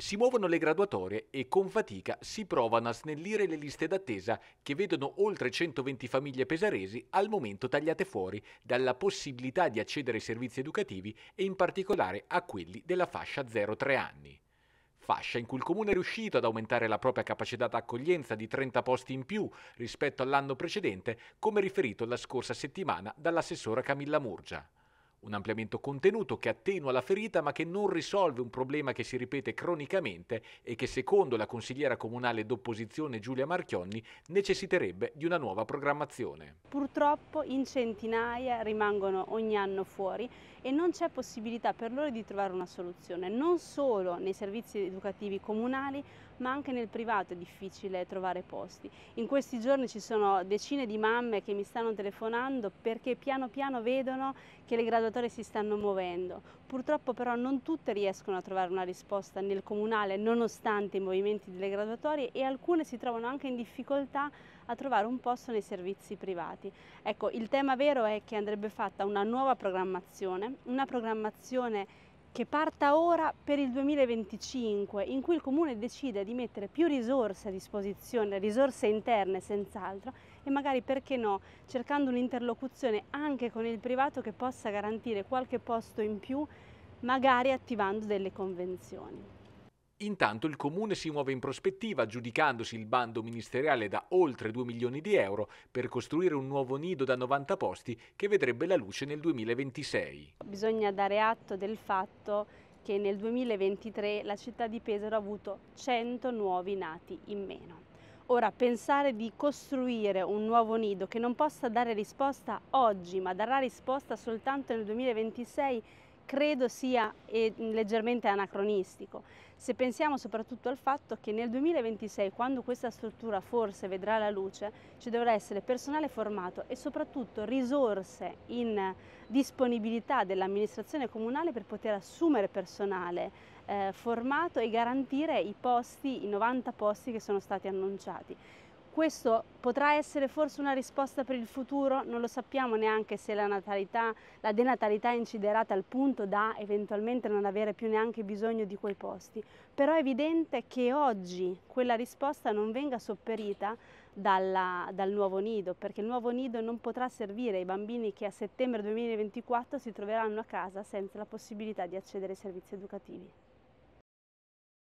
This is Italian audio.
Si muovono le graduatorie e con fatica si provano a snellire le liste d'attesa che vedono oltre 120 famiglie pesaresi al momento tagliate fuori dalla possibilità di accedere ai servizi educativi e in particolare a quelli della fascia 0-3 anni. Fascia in cui il comune è riuscito ad aumentare la propria capacità d'accoglienza di 30 posti in più rispetto all'anno precedente, come riferito la scorsa settimana dall'assessora Camilla Murgia. Un ampliamento contenuto che attenua la ferita ma che non risolve un problema che si ripete cronicamente e che secondo la consigliera comunale d'opposizione Giulia Marchionni necessiterebbe di una nuova programmazione. Purtroppo in centinaia rimangono ogni anno fuori e non c'è possibilità per loro di trovare una soluzione, non solo nei servizi educativi comunali ma anche nel privato è difficile trovare posti. In questi giorni ci sono decine di mamme che mi stanno telefonando perché piano piano vedono che le graduazioni lavoratori si stanno muovendo. Purtroppo però non tutte riescono a trovare una risposta nel comunale nonostante i movimenti delle graduatorie e alcune si trovano anche in difficoltà a trovare un posto nei servizi privati. Ecco, il tema vero è che andrebbe fatta una nuova programmazione, una programmazione che parta ora per il 2025, in cui il Comune decide di mettere più risorse a disposizione, risorse interne senz'altro, e magari perché no, cercando un'interlocuzione anche con il privato che possa garantire qualche posto in più, magari attivando delle convenzioni. Intanto il comune si muove in prospettiva giudicandosi il bando ministeriale da oltre 2 milioni di euro per costruire un nuovo nido da 90 posti che vedrebbe la luce nel 2026. Bisogna dare atto del fatto che nel 2023 la città di Pesaro ha avuto 100 nuovi nati in meno. Ora, pensare di costruire un nuovo nido che non possa dare risposta oggi, ma darà risposta soltanto nel 2026 credo sia eh, leggermente anacronistico, se pensiamo soprattutto al fatto che nel 2026, quando questa struttura forse vedrà la luce, ci dovrà essere personale formato e soprattutto risorse in disponibilità dell'amministrazione comunale per poter assumere personale eh, formato e garantire i posti, i 90 posti che sono stati annunciati. Questo potrà essere forse una risposta per il futuro? Non lo sappiamo neanche se la, natalità, la denatalità inciderà tal punto da eventualmente non avere più neanche bisogno di quei posti. Però è evidente che oggi quella risposta non venga sopperita dalla, dal nuovo nido, perché il nuovo nido non potrà servire ai bambini che a settembre 2024 si troveranno a casa senza la possibilità di accedere ai servizi educativi.